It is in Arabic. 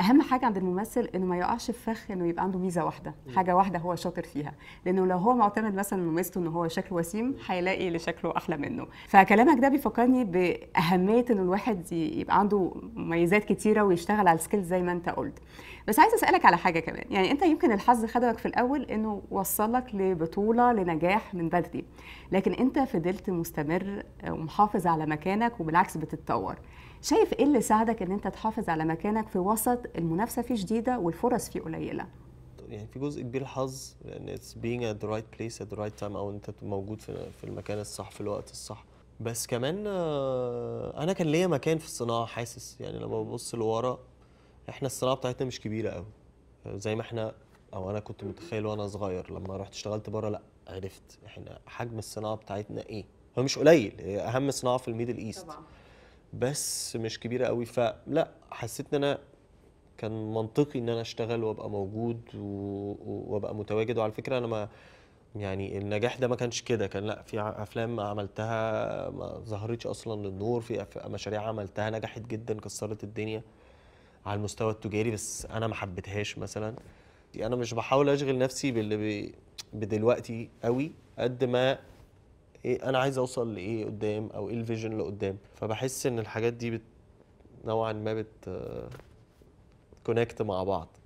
اهم حاجه عند الممثل انه ما يقعش في فخ انه يبقى عنده ميزه واحده حاجه واحده هو شاطر فيها لانه لو هو معتمد مثلا ميزته ان هو شكله وسيم هيلاقي اللي شكله احلى منه فكلامك ده بيفكرني باهميه ان الواحد يبقى عنده مميزات كتيره ويشتغل على السكيلز زي ما انت قلت بس عايز اسالك على حاجه كمان يعني انت يمكن الحظ خدك في الاول انه وصلك لبطوله لنجاح من بدري لكن انت فضلت مستمر ومحافظ على مكانك وبالعكس بتتطور شايف ايه اللي ساعدك ان انت تحافظ على مكانك في وسط المنافسه فيه شديده والفرص فيه قليله يعني في جزء كبير حظ لان اتس being at the right place at the right time او انت موجود في في المكان الصح في الوقت الصح بس كمان آه، انا كان ليا مكان في الصناعه حاسس يعني لما ببص لورا احنا الصناعه بتاعتنا مش كبيره قوي آه، زي ما احنا او انا كنت متخيل وانا صغير لما رحت اشتغلت بره لا عرفت احنا حجم الصناعه بتاعتنا ايه هو مش قليل هي اهم صناعه في الميدل ايست طبعا. بس مش كبيره قوي فلا حسيت ان انا كان منطقي ان انا اشتغل وابقى موجود وابقى متواجد وعلى فكره انا ما يعني النجاح ده ما كانش كده كان لا في افلام عملتها ما ظهرتش اصلا للنور في مشاريع عملتها نجحت جدا كسرت الدنيا على المستوى التجاري بس انا ما حبيتهاش مثلا يعني انا مش بحاول اشغل نفسي باللي بي بدلوقتي قوي قد ما إيه انا عايز اوصل لايه قدام او ايه الفيجن اللي قدام فبحس ان الحاجات دي بت نوعا ما بت كونكت مع بعض